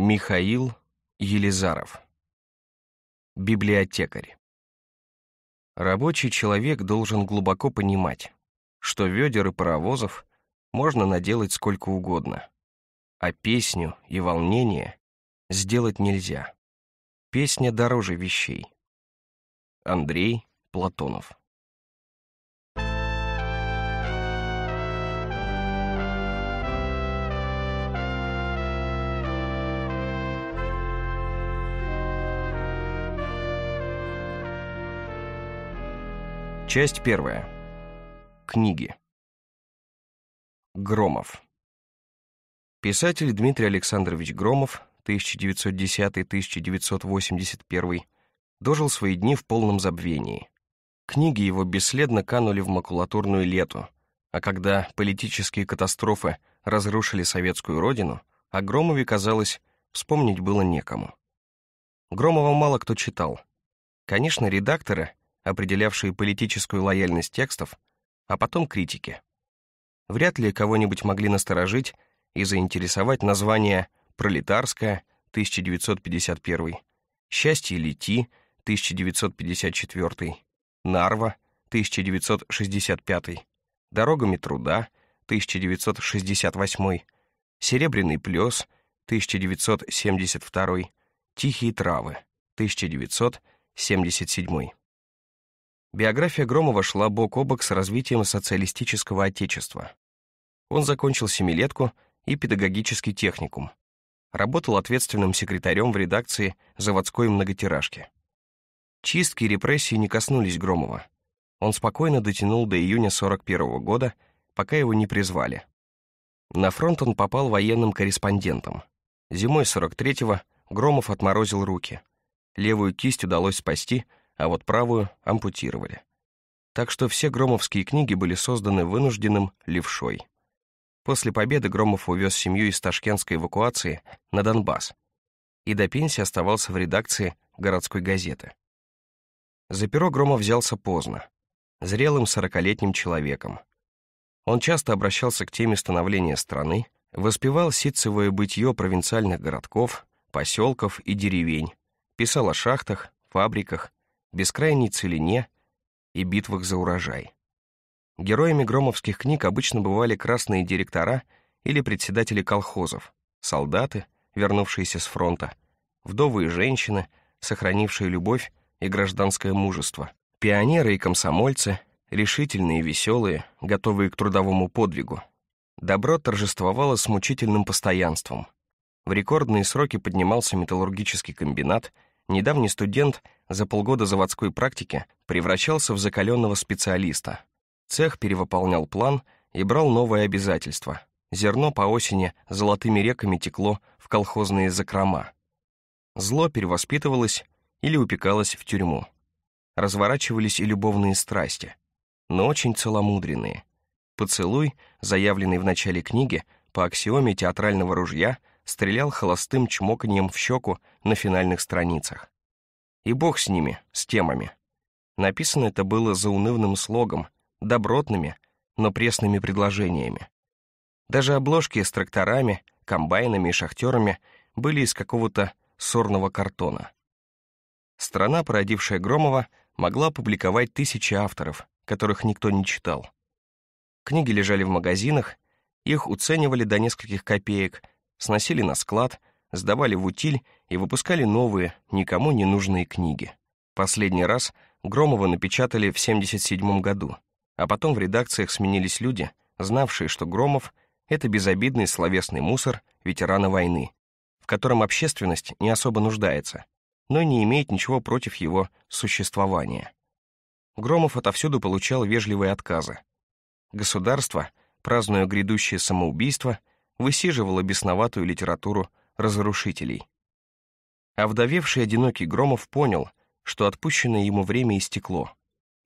Михаил Елизаров. Библиотекарь. Рабочий человек должен глубоко понимать, что ведер и паровозов можно наделать сколько угодно, а песню и волнение сделать нельзя. Песня дороже вещей. Андрей Платонов. Часть первая. Книги. Громов. Писатель Дмитрий Александрович Громов, 1910-1981, дожил свои дни в полном забвении. Книги его бесследно канули в макулатурную лету, а когда политические катастрофы разрушили советскую родину, о Громове, казалось, вспомнить было некому. Громова мало кто читал. Конечно, редакторы — определявшие политическую лояльность текстов, а потом критики. Вряд ли кого-нибудь могли насторожить и заинтересовать названия «Пролетарская» 1951, «Счастье лети» 1954, «Нарва» 1965, «Дорогами труда» 1968, «Серебряный плёс» 1972, «Тихие травы» 1977. Биография Громова шла бок о бок с развитием социалистического отечества. Он закончил семилетку и педагогический техникум. Работал ответственным секретарем в редакции заводской многотиражки. Чистки и репрессии не коснулись Громова. Он спокойно дотянул до июня 41 -го года, пока его не призвали. На фронт он попал военным корреспондентом. Зимой 43-го Громов отморозил руки. Левую кисть удалось спасти — а вот правую ампутировали. Так что все громовские книги были созданы вынужденным левшой. После победы Громов увез семью из ташкентской эвакуации на Донбасс и до пенсии оставался в редакции городской газеты. За перо Громов взялся поздно, зрелым сорокалетним человеком. Он часто обращался к теме становления страны, воспевал ситцевое бытие провинциальных городков, поселков и деревень, писал о шахтах, фабриках, бескрайней целине и битвах за урожай. Героями громовских книг обычно бывали красные директора или председатели колхозов, солдаты, вернувшиеся с фронта, вдовы и женщины, сохранившие любовь и гражданское мужество, пионеры и комсомольцы, решительные и веселые, готовые к трудовому подвигу. Добро торжествовало с мучительным постоянством. В рекордные сроки поднимался металлургический комбинат — недавний студент за полгода заводской практики превращался в закаленного специалиста. Цех перевыполнял план и брал новые обязательства. Зерно по осени золотыми реками текло в колхозные закрома. Зло перевоспитывалось или упекалось в тюрьму. Разворачивались и любовные страсти, но очень целомудренные. Поцелуй, заявленный в начале книги, по аксиоме театрального ружья — стрелял холостым чмоканьем в щеку на финальных страницах. И бог с ними, с темами. Написано это было заунывным слогом, добротными, но пресными предложениями. Даже обложки с тракторами, комбайнами и шахтерами были из какого-то сорного картона. Страна, породившая Громова, могла публиковать тысячи авторов, которых никто не читал. Книги лежали в магазинах, их уценивали до нескольких копеек, сносили на склад, сдавали в утиль и выпускали новые, никому не нужные книги. Последний раз Громова напечатали в 1977 году, а потом в редакциях сменились люди, знавшие, что Громов — это безобидный словесный мусор ветерана войны, в котором общественность не особо нуждается, но не имеет ничего против его существования. Громов отовсюду получал вежливые отказы. Государство, празднуя грядущее самоубийство, высиживала бесноватую литературу разрушителей. Овдовевший а одинокий Громов понял, что отпущенное ему время истекло,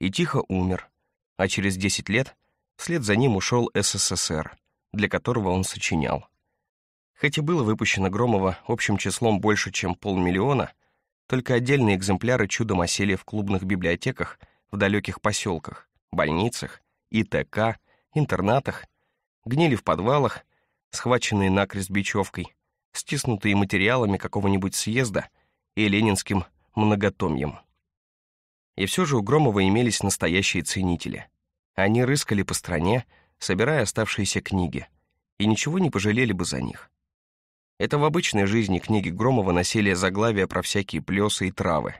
и тихо умер, а через 10 лет вслед за ним ушел СССР, для которого он сочинял. Хоть и было выпущено Громова общим числом больше, чем полмиллиона, только отдельные экземпляры чудом осели в клубных библиотеках в далеких поселках, больницах, ИТК, интернатах, гнили в подвалах схваченные накрест бечевкой, стиснутые материалами какого-нибудь съезда и ленинским многотомьем. И все же у Громова имелись настоящие ценители. Они рыскали по стране, собирая оставшиеся книги, и ничего не пожалели бы за них. Это в обычной жизни книги Громова носили заглавия про всякие плесы и травы.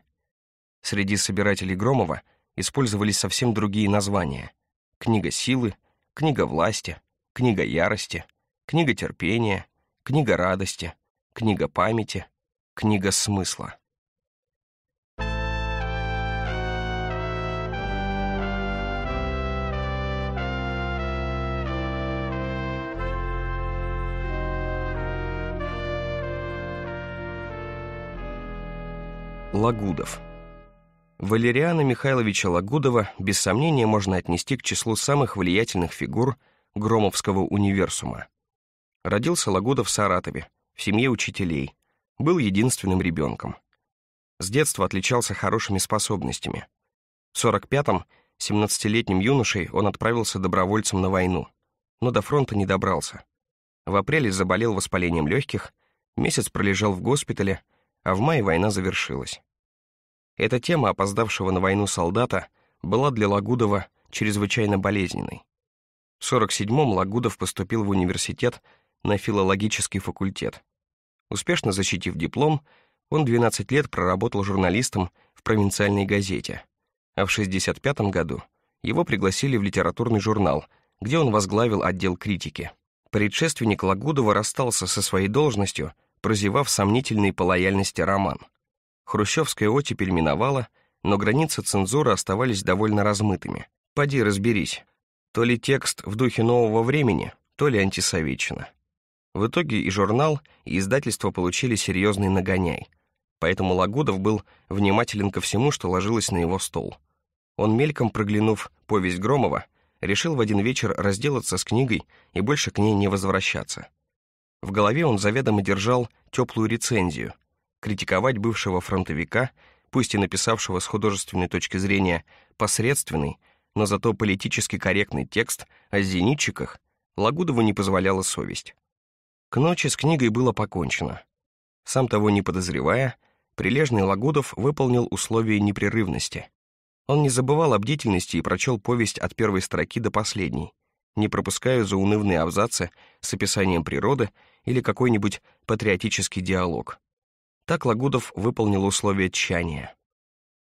Среди собирателей Громова использовались совсем другие названия — книга силы, книга власти, книга ярости — книга терпения, книга радости, книга памяти, книга смысла. Лагудов. Валериана Михайловича Лагудова без сомнения можно отнести к числу самых влиятельных фигур Громовского универсума. Родился Лагода в Саратове, в семье учителей. Был единственным ребенком. С детства отличался хорошими способностями. В 45-м, 17-летним юношей, он отправился добровольцем на войну, но до фронта не добрался. В апреле заболел воспалением легких, месяц пролежал в госпитале, а в мае война завершилась. Эта тема опоздавшего на войну солдата была для Лагудова чрезвычайно болезненной. В 47-м Лагудов поступил в университет на филологический факультет. Успешно защитив диплом, он 12 лет проработал журналистом в провинциальной газете, а в 1965 году его пригласили в литературный журнал, где он возглавил отдел критики. Предшественник Лагудова расстался со своей должностью, прозевав сомнительный по лояльности роман. Хрущевская оттепель миновала, но границы цензуры оставались довольно размытыми. Поди разберись, то ли текст в духе нового времени, то ли антисоветчина. В итоге и журнал, и издательство получили серьезный нагоняй, поэтому Лагудов был внимателен ко всему, что ложилось на его стол. Он, мельком проглянув повесть Громова, решил в один вечер разделаться с книгой и больше к ней не возвращаться. В голове он заведомо держал теплую рецензию, критиковать бывшего фронтовика, пусть и написавшего с художественной точки зрения посредственный, но зато политически корректный текст о зенитчиках, Лагудову не позволяла совесть. К ночи с книгой было покончено. Сам того не подозревая, прилежный Лагудов выполнил условия непрерывности. Он не забывал о бдительности и прочел повесть от первой строки до последней, не пропуская заунывные абзацы с описанием природы или какой-нибудь патриотический диалог. Так Лагудов выполнил условия тщания.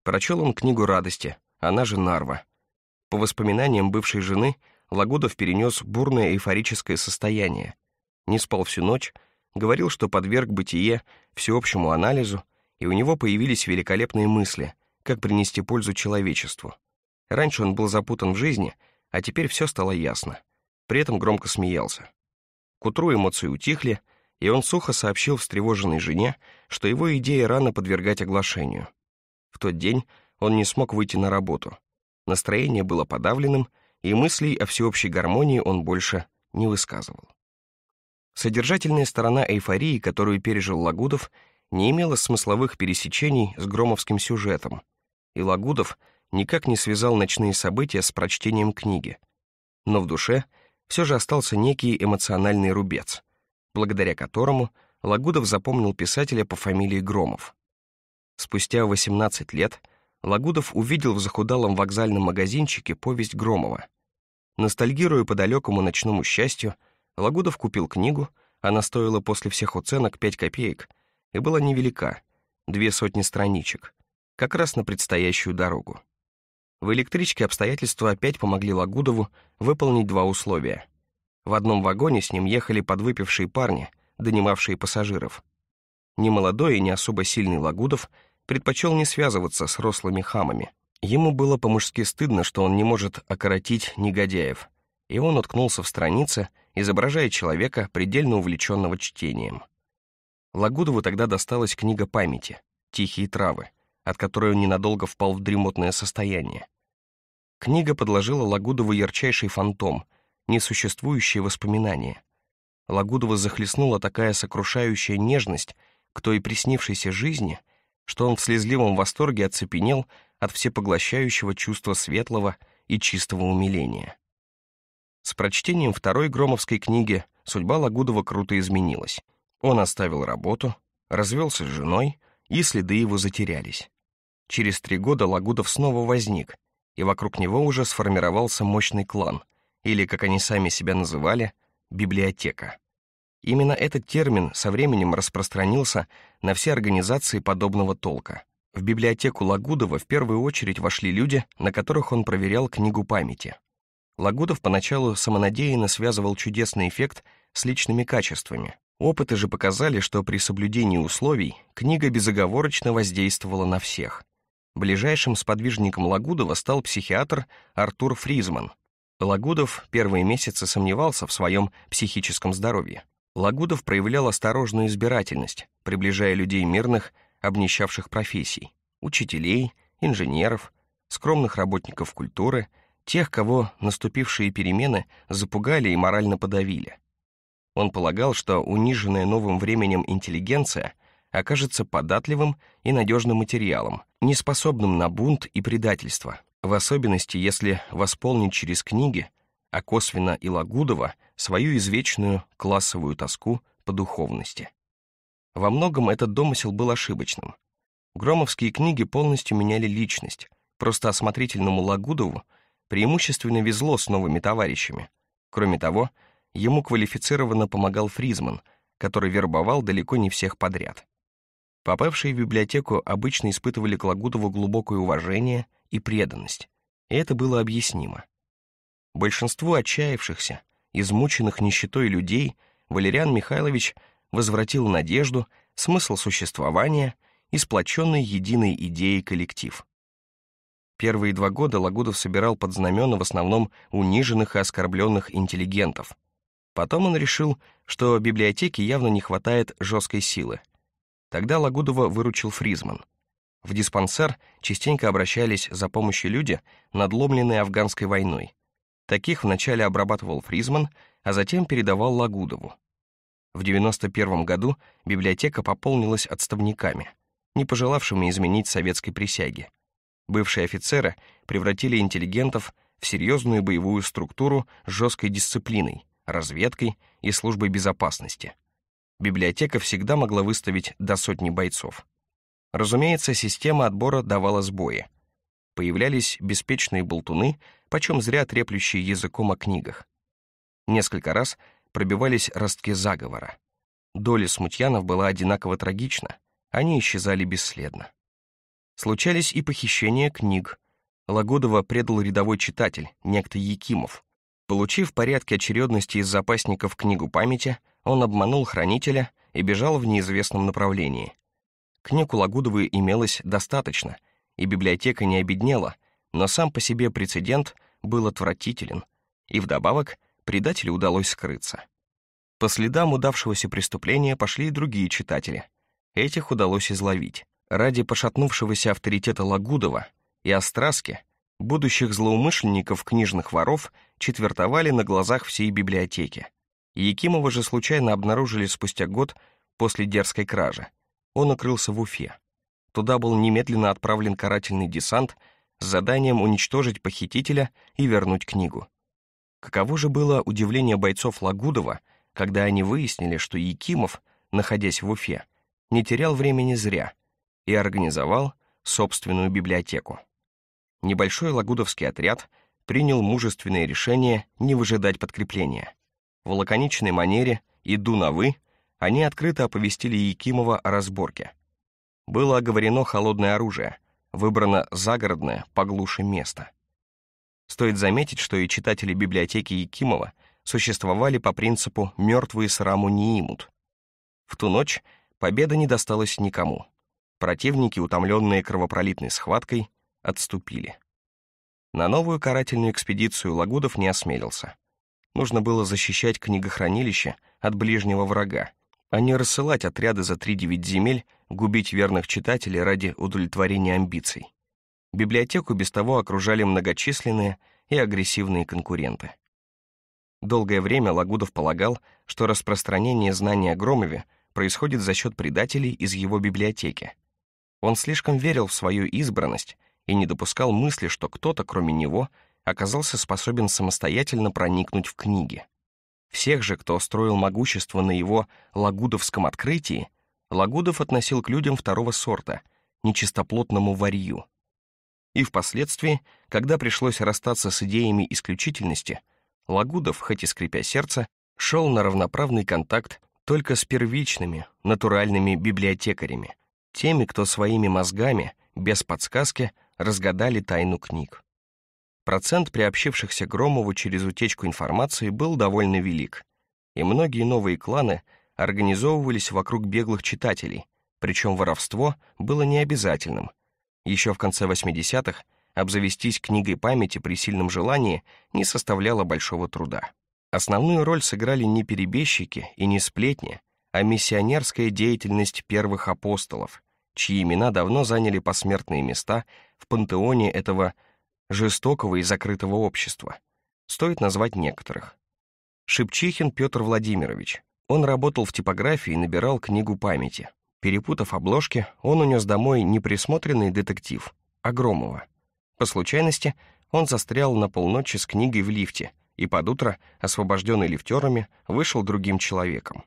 Прочел он книгу радости, она же Нарва. По воспоминаниям бывшей жены, Лагудов перенес бурное эйфорическое состояние, не спал всю ночь, говорил, что подверг бытие всеобщему анализу, и у него появились великолепные мысли, как принести пользу человечеству. Раньше он был запутан в жизни, а теперь все стало ясно. При этом громко смеялся. К утру эмоции утихли, и он сухо сообщил встревоженной жене, что его идея рано подвергать оглашению. В тот день он не смог выйти на работу. Настроение было подавленным, и мыслей о всеобщей гармонии он больше не высказывал. Содержательная сторона эйфории, которую пережил Лагудов, не имела смысловых пересечений с громовским сюжетом, и Лагудов никак не связал ночные события с прочтением книги. Но в душе все же остался некий эмоциональный рубец, благодаря которому Лагудов запомнил писателя по фамилии Громов. Спустя 18 лет Лагудов увидел в захудалом вокзальном магазинчике повесть Громова. Ностальгируя по далекому ночному счастью, Лагудов купил книгу, она стоила после всех оценок 5 копеек и была невелика, две сотни страничек, как раз на предстоящую дорогу. В электричке обстоятельства опять помогли Лагудову выполнить два условия. В одном вагоне с ним ехали подвыпившие парни, донимавшие пассажиров. Немолодой и не особо сильный Лагудов предпочел не связываться с рослыми хамами. Ему было по-мужски стыдно, что он не может окоротить негодяев, и он уткнулся в странице изображая человека, предельно увлечённого чтением. Лагудову тогда досталась книга памяти «Тихие травы», от которой он ненадолго впал в дремотное состояние. Книга подложила Лагудову ярчайший фантом, несуществующее воспоминание. Лагудова захлестнула такая сокрушающая нежность к той приснившейся жизни, что он в слезливом восторге оцепенел от всепоглощающего чувства светлого и чистого умиления. С прочтением второй Громовской книги судьба Лагудова круто изменилась. Он оставил работу, развелся с женой, и следы его затерялись. Через три года Лагудов снова возник, и вокруг него уже сформировался мощный клан, или, как они сами себя называли, библиотека. Именно этот термин со временем распространился на все организации подобного толка. В библиотеку Лагудова в первую очередь вошли люди, на которых он проверял книгу памяти. Лагутов поначалу самонадеянно связывал чудесный эффект с личными качествами. Опыты же показали, что при соблюдении условий книга безоговорочно воздействовала на всех. Ближайшим сподвижником Лагудова стал психиатр Артур Фризман. Лагудов первые месяцы сомневался в своем психическом здоровье. Лагудов проявлял осторожную избирательность, приближая людей мирных, обнищавших профессий, учителей, инженеров, скромных работников культуры — тех, кого наступившие перемены запугали и морально подавили. Он полагал, что униженная новым временем интеллигенция окажется податливым и надежным материалом, неспособным на бунт и предательство, в особенности если восполнить через книги, а косвенно и Лагудова, свою извечную классовую тоску по духовности. Во многом этот домысел был ошибочным. Громовские книги полностью меняли личность, просто осмотрительному Лагудову преимущественно везло с новыми товарищами. Кроме того, ему квалифицированно помогал Фризман, который вербовал далеко не всех подряд. Попавшие в библиотеку обычно испытывали к Лагутову глубокое уважение и преданность, и это было объяснимо. Большинству отчаявшихся, измученных нищетой людей Валериан Михайлович возвратил надежду, смысл существования и сплоченный единой идеей коллектив. Первые два года Лагудов собирал под знамена в основном униженных и оскорбленных интеллигентов. Потом он решил, что библиотеке явно не хватает жесткой силы. Тогда Лагудова выручил Фризман. В диспансер частенько обращались за помощью люди, надломленные афганской войной. Таких вначале обрабатывал Фризман, а затем передавал Лагудову. В 91 году библиотека пополнилась отставниками, не пожелавшими изменить советской присяги. Бывшие офицеры превратили интеллигентов в серьезную боевую структуру с жесткой дисциплиной, разведкой и службой безопасности. Библиотека всегда могла выставить до сотни бойцов. Разумеется, система отбора давала сбои. Появлялись беспечные болтуны, почем зря треплющие языком о книгах. Несколько раз пробивались ростки заговора. Доля смутьянов была одинаково трагична, они исчезали бесследно. Случались и похищения книг. Лагодова предал рядовой читатель, некто Якимов. Получив порядки очередности из запасников книгу памяти, он обманул хранителя и бежал в неизвестном направлении. Книг у Лагудовой имелось достаточно, и библиотека не обеднела, но сам по себе прецедент был отвратителен, и вдобавок предателю удалось скрыться. По следам удавшегося преступления пошли и другие читатели. Этих удалось изловить ради пошатнувшегося авторитета Лагудова и Остраски будущих злоумышленников книжных воров четвертовали на глазах всей библиотеки. Якимова же случайно обнаружили спустя год после дерзкой кражи. Он укрылся в Уфе. Туда был немедленно отправлен карательный десант с заданием уничтожить похитителя и вернуть книгу. Каково же было удивление бойцов Лагудова, когда они выяснили, что Якимов, находясь в Уфе, не терял времени зря — и организовал собственную библиотеку. Небольшой лагудовский отряд принял мужественное решение не выжидать подкрепления. В лаконичной манере «иду на вы» они открыто оповестили Якимова о разборке. Было оговорено холодное оружие, выбрано загородное, поглуше место. Стоит заметить, что и читатели библиотеки Якимова существовали по принципу «мертвые сраму не имут». В ту ночь победа не досталась никому — Противники, утомленные кровопролитной схваткой, отступили. На новую карательную экспедицию Лагудов не осмелился. Нужно было защищать книгохранилище от ближнего врага, а не рассылать отряды за 3-9 земель, губить верных читателей ради удовлетворения амбиций. Библиотеку без того окружали многочисленные и агрессивные конкуренты. Долгое время Лагудов полагал, что распространение знаний о Громове происходит за счет предателей из его библиотеки, он слишком верил в свою избранность и не допускал мысли, что кто-то, кроме него, оказался способен самостоятельно проникнуть в книги. Всех же, кто строил могущество на его лагудовском открытии, Лагудов относил к людям второго сорта, нечистоплотному варью. И впоследствии, когда пришлось расстаться с идеями исключительности, Лагудов, хоть и скрипя сердце, шел на равноправный контакт только с первичными, натуральными библиотекарями, теми, кто своими мозгами, без подсказки, разгадали тайну книг. Процент приобщившихся Громову через утечку информации был довольно велик, и многие новые кланы организовывались вокруг беглых читателей, причем воровство было необязательным. Еще в конце 80-х обзавестись книгой памяти при сильном желании не составляло большого труда. Основную роль сыграли не перебежчики и не сплетни, а миссионерская деятельность первых апостолов, чьи имена давно заняли посмертные места в пантеоне этого жестокого и закрытого общества. Стоит назвать некоторых. Шепчихин Петр Владимирович. Он работал в типографии и набирал книгу памяти. Перепутав обложки, он унес домой неприсмотренный детектив, Огромова. По случайности, он застрял на полночи с книгой в лифте и под утро, освобожденный лифтерами, вышел другим человеком.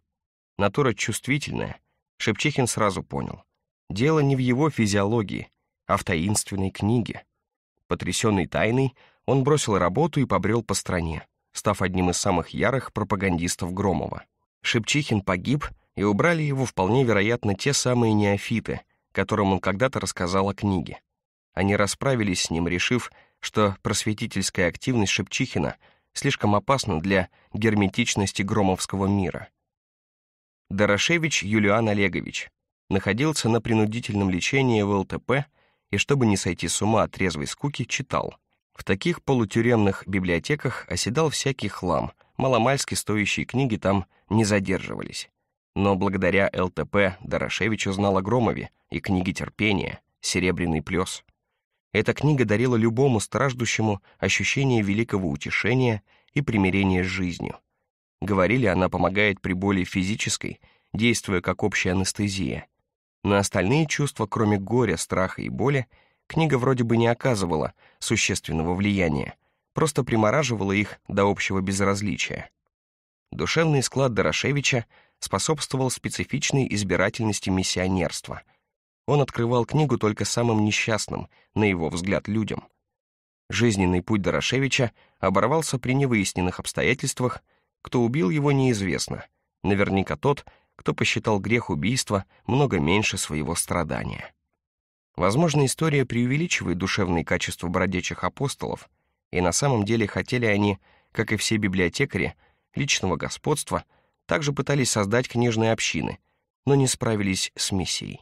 Натура чувствительная. Шепчихин сразу понял. Дело не в его физиологии, а в таинственной книге. Потрясенный тайной, он бросил работу и побрел по стране, став одним из самых ярых пропагандистов Громова. Шепчихин погиб, и убрали его вполне вероятно те самые неофиты, которым он когда-то рассказал о книге. Они расправились с ним, решив, что просветительская активность Шепчихина слишком опасна для герметичности громовского мира. Дорошевич Юлиан Олегович, находился на принудительном лечении в ЛТП и, чтобы не сойти с ума от трезвой скуки, читал. В таких полутюремных библиотеках оседал всякий хлам, маломальски стоящие книги там не задерживались. Но благодаря ЛТП Дорошевич узнал о Громове и книге терпения «Серебряный плес». Эта книга дарила любому страждущему ощущение великого утешения и примирения с жизнью. Говорили, она помогает при боли физической, действуя как общая анестезия — на остальные чувства, кроме горя, страха и боли, книга вроде бы не оказывала существенного влияния, просто примораживала их до общего безразличия. Душевный склад Дорошевича способствовал специфичной избирательности миссионерства. Он открывал книгу только самым несчастным, на его взгляд, людям. Жизненный путь Дорошевича оборвался при невыясненных обстоятельствах, кто убил его, неизвестно. Наверняка тот, кто посчитал грех убийства много меньше своего страдания. Возможно, история преувеличивает душевные качества бродячих апостолов, и на самом деле хотели они, как и все библиотекари, личного господства, также пытались создать книжные общины, но не справились с миссией.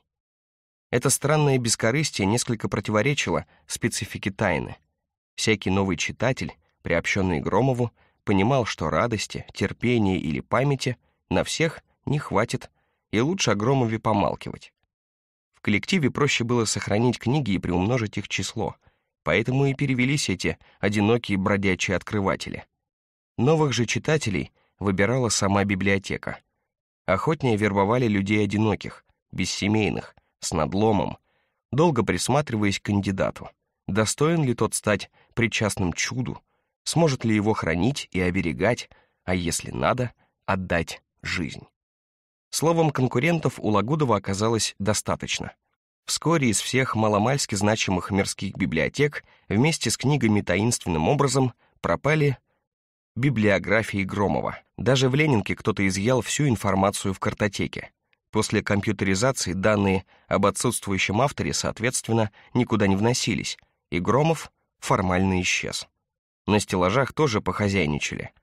Это странное бескорыстие несколько противоречило специфике тайны. Всякий новый читатель, приобщенный Громову, понимал, что радости, терпения или памяти на всех — не хватит, и лучше о Громове помалкивать. В коллективе проще было сохранить книги и приумножить их число, поэтому и перевелись эти одинокие бродячие открыватели. Новых же читателей выбирала сама библиотека. Охотнее вербовали людей одиноких, бессемейных, с надломом, долго присматриваясь к кандидату. Достоин ли тот стать причастным чуду, сможет ли его хранить и оберегать, а если надо, отдать жизнь. Словом, конкурентов у Лагудова оказалось достаточно. Вскоре из всех маломальски значимых мирских библиотек вместе с книгами таинственным образом пропали библиографии Громова. Даже в Ленинке кто-то изъял всю информацию в картотеке. После компьютеризации данные об отсутствующем авторе, соответственно, никуда не вносились, и Громов формально исчез. На стеллажах тоже похозяйничали —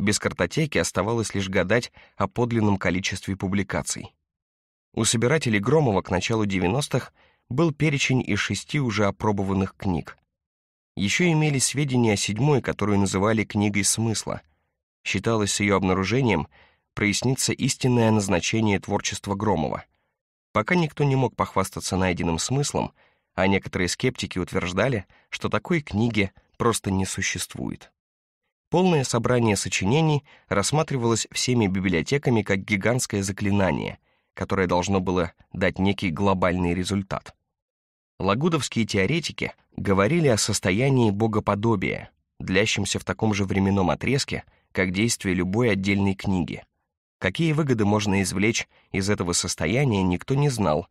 без картотеки оставалось лишь гадать о подлинном количестве публикаций. У собирателей Громова к началу 90-х был перечень из шести уже опробованных книг. Еще имели сведения о седьмой, которую называли «книгой смысла». Считалось с ее обнаружением прояснится истинное назначение творчества Громова. Пока никто не мог похвастаться найденным смыслом, а некоторые скептики утверждали, что такой книги просто не существует. Полное собрание сочинений рассматривалось всеми библиотеками как гигантское заклинание, которое должно было дать некий глобальный результат. Лагудовские теоретики говорили о состоянии богоподобия, длящемся в таком же временном отрезке, как действие любой отдельной книги. Какие выгоды можно извлечь из этого состояния, никто не знал,